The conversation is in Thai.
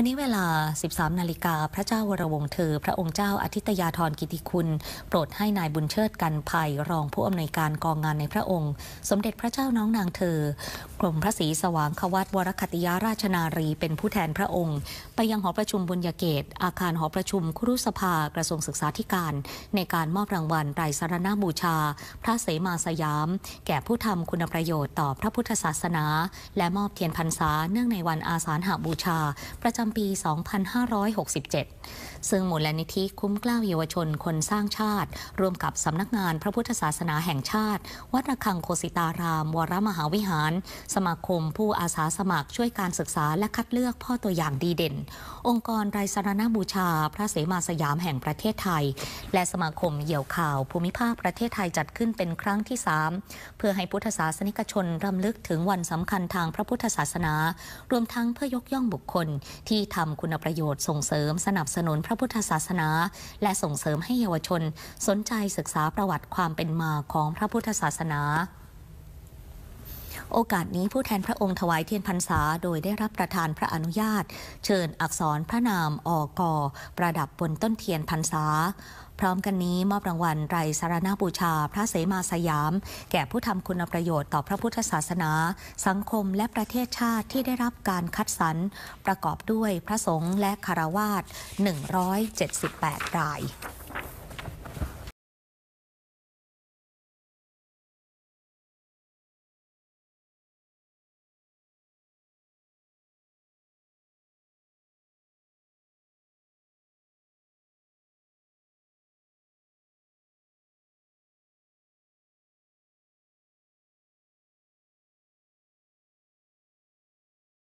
วันนี้เวลา 13 นาฬิกาพระเจ้าวรวงเธอ พระองค์เจ้าอธิตยาธรกิติคุณ โปรดให้นายบุญเชิดกันภัยรองผู้อำนวยการกองงานในพระองค์ สมเด็จพระเจ้าน้องนางเธอกรมพระศรีสว่างควัตวรคติยาราชนารี เป็นผู้แทนพระองค์ ไปยังหอประชุมบุญญเกตอาคารหอประชุมครุสภากระทรวงศึกษาธิการ ในการมอบรางวัลไตรสารณบูชา พระเสมาสยาม แก่ผู้ทำคุณประโยชน์ต่อพระพุทธศาสนา และมอบเทียนพรรษา เนื่องในวันอาสาฬหบูชาประจำำปี 2567 ซึ่งมูลนิธิคุ้มกล้าวเยาวชนคนสร้างชาติร่วมกับสำนักงานพระพุทธศาสนาแห่งชาติ วัดระฆังโคสิตาราม วรมหาวิหาร สมาคมผู้อาสาสมัครช่วยการศึกษาและคัดเลือกพ่อตัวอย่างดีเด่น องค์กรไรสารณบูชา พระเสมาสยามแห่งประเทศไทย และสมาคมเหี่ยวข่าวภูมิภาคประเทศไทยจัดขึ้นเป็นครั้งที่ 3 เพื่อให้พุทธศาสนิกชนรำลึกถึงวันสำคัญทางพระพุทธศาสนา รวมทั้งเพื่อยกย่องบุคคลที่ที่ทำคุณประโยชน์ส่งเสริมสนับสนุนพระพุทธศาสนา และส่งเสริมให้เยาวชนสนใจศึกษาประวัติความเป็นมาของพระพุทธศาสนาโอกาสนี้ผู้แทนพระองค์ถวายเทียนพรรษาโดยได้รับประทานพระอนุญาตเชิญอักษรพระนามออกอประดับบนต้นเทียนพรรษา พร้อมกันนี้มอบรางวัลไรสารณบูชาพระเสมาสยามแก่ผู้ทำคุณประโยชน์ต่อพระพุทธศาสนา สังคมและประเทศชาติที่ได้รับการคัดสรรประกอบด้วยพระสงฆ์และคารวาส178ราย